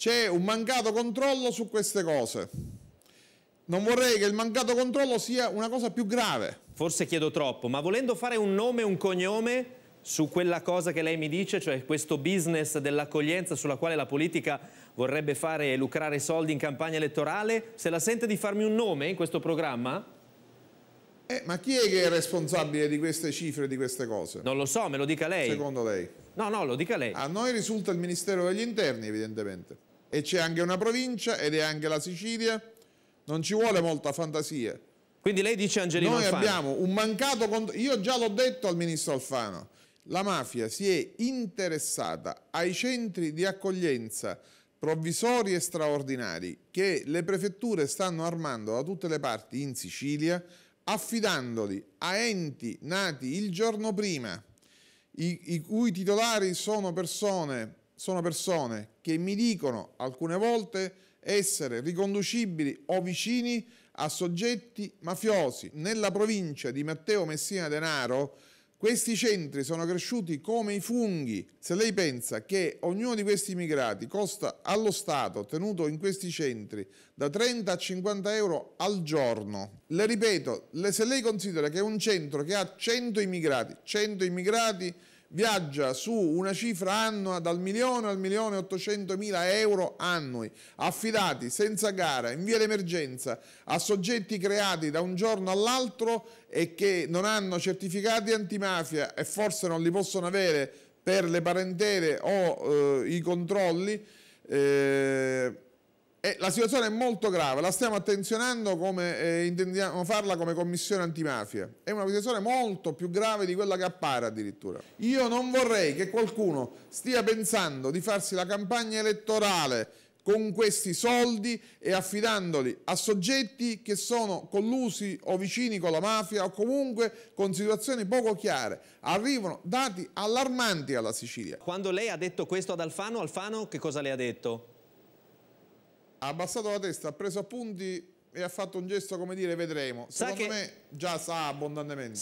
c'è un mancato controllo su queste cose. Non vorrei che il mancato controllo sia una cosa più grave. Forse chiedo troppo, ma volendo fare un nome e un cognome su quella cosa che lei mi dice, cioè questo business dell'accoglienza sulla quale la politica vorrebbe fare lucrare soldi in campagna elettorale, se la sente di farmi un nome in questo programma? Eh, ma chi è che è responsabile di queste cifre, di queste cose? Non lo so, me lo dica lei. Secondo lei? No, no, lo dica lei. A noi risulta il Ministero degli Interni, evidentemente e c'è anche una provincia ed è anche la Sicilia. Non ci vuole molta fantasia. Quindi lei dice Angelino Noi Alfano. abbiamo un mancato conto... Io già l'ho detto al ministro Alfano. La mafia si è interessata ai centri di accoglienza provvisori e straordinari che le prefetture stanno armando da tutte le parti in Sicilia affidandoli a enti nati il giorno prima, i, i cui titolari sono persone sono persone che mi dicono alcune volte essere riconducibili o vicini a soggetti mafiosi. Nella provincia di Matteo Messina Denaro questi centri sono cresciuti come i funghi. Se lei pensa che ognuno di questi immigrati costa allo Stato, tenuto in questi centri, da 30 a 50 euro al giorno, le ripeto, se lei considera che un centro che ha 100 immigrati, 100 immigrati viaggia su una cifra annua dal milione al milione e 800 mila euro annui, affidati senza gara, in via d'emergenza, a soggetti creati da un giorno all'altro e che non hanno certificati antimafia e forse non li possono avere per le parentele o eh, i controlli. Eh, e eh, la situazione è molto grave, la stiamo attenzionando come eh, intendiamo farla come commissione antimafia. È una situazione molto più grave di quella che appare addirittura. Io non vorrei che qualcuno stia pensando di farsi la campagna elettorale con questi soldi e affidandoli a soggetti che sono collusi o vicini con la mafia o comunque con situazioni poco chiare. Arrivano dati allarmanti alla Sicilia. Quando lei ha detto questo ad Alfano, Alfano che cosa le ha detto? ha abbassato la testa, ha preso appunti e ha fatto un gesto come dire vedremo. Secondo che... me già sa abbondantemente.